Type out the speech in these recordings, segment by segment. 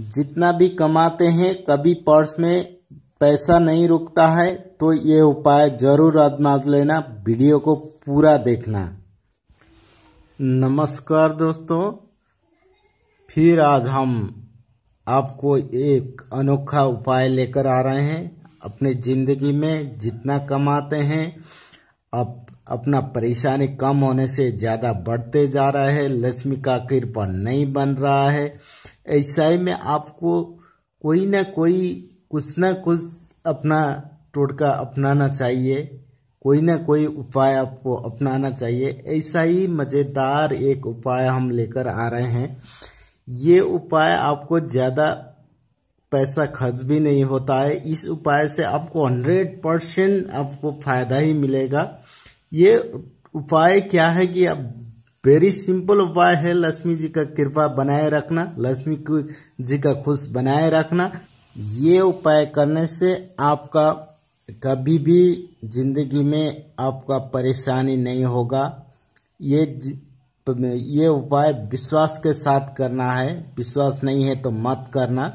जितना भी कमाते हैं कभी पर्स में पैसा नहीं रुकता है तो ये उपाय जरूर आजमाज लेना वीडियो को पूरा देखना नमस्कार दोस्तों फिर आज हम आपको एक अनोखा उपाय लेकर आ रहे हैं अपने ज़िंदगी में जितना कमाते हैं आप अपना परेशानी कम होने से ज़्यादा बढ़ते जा रहा है लक्ष्मी का कृपा नहीं बन रहा है ऐसा ही में आपको कोई ना कोई कुछ ना कुछ अपना टोटका अपनाना चाहिए कोई ना कोई उपाय आपको अपनाना चाहिए ऐसा ही मज़ेदार एक उपाय हम लेकर आ रहे हैं ये उपाय आपको ज़्यादा पैसा खर्च भी नहीं होता है इस उपाय से आपको हंड्रेड परसेंट आपको फ़ायदा ही मिलेगा ये उपाय क्या है कि अब वेरी सिंपल उपाय है लक्ष्मी जी का कृपा बनाए रखना लक्ष्मी जी का खुश बनाए रखना ये उपाय करने से आपका कभी भी जिंदगी में आपका परेशानी नहीं होगा ये ये उपाय विश्वास के साथ करना है विश्वास नहीं है तो मत करना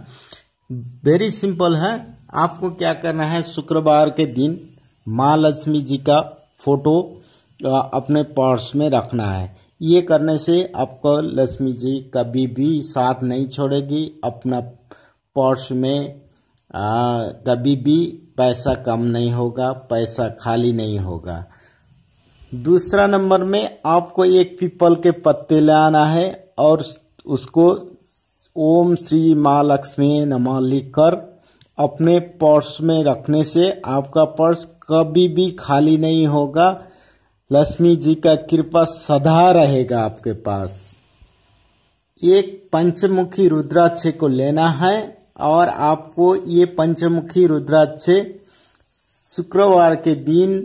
वेरी सिंपल है आपको क्या करना है शुक्रवार के दिन माँ लक्ष्मी जी का फ़ोटो अपने पर्स में रखना है ये करने से आपको लक्ष्मी जी कभी भी साथ नहीं छोड़ेगी अपना पर्स में आ, कभी भी पैसा कम नहीं होगा पैसा खाली नहीं होगा दूसरा नंबर में आपको एक पीपल के पत्ते ले आना है और उसको ओम श्री माँ लक्ष्मी लिख कर अपने पर्स में रखने से आपका पर्स कभी भी खाली नहीं होगा लक्ष्मी जी का कृपा सदा रहेगा आपके पास एक पंचमुखी रुद्राक्ष को लेना है और आपको ये पंचमुखी रुद्राक्ष शुक्रवार के दिन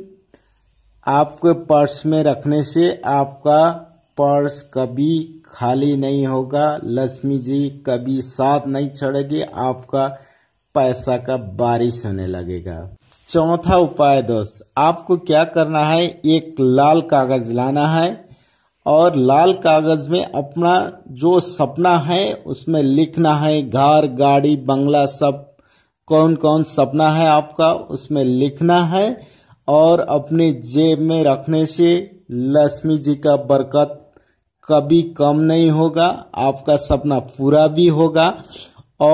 आपके पर्स में रखने से आपका पर्स कभी खाली नहीं होगा लक्ष्मी जी कभी साथ नहीं छोड़ेगी आपका पैसा का बारिश होने लगेगा चौथा उपाय दोस्त आपको क्या करना है एक लाल कागज़ लाना है और लाल कागज़ में अपना जो सपना है उसमें लिखना है घर गाड़ी बंगला सब कौन कौन सपना है आपका उसमें लिखना है और अपने जेब में रखने से लक्ष्मी जी का बरकत कभी कम नहीं होगा आपका सपना पूरा भी होगा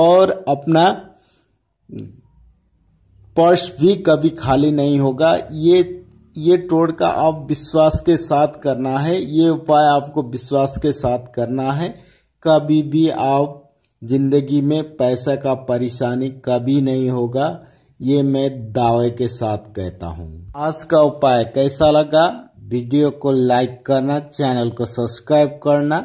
और अपना पर्स भी कभी खाली नहीं होगा ये ये टोड़ का आप विश्वास के साथ करना है ये उपाय आपको विश्वास के साथ करना है कभी भी आप जिंदगी में पैसा का परेशानी कभी नहीं होगा ये मैं दावे के साथ कहता हूँ आज का उपाय कैसा लगा वीडियो को लाइक करना चैनल को सब्सक्राइब करना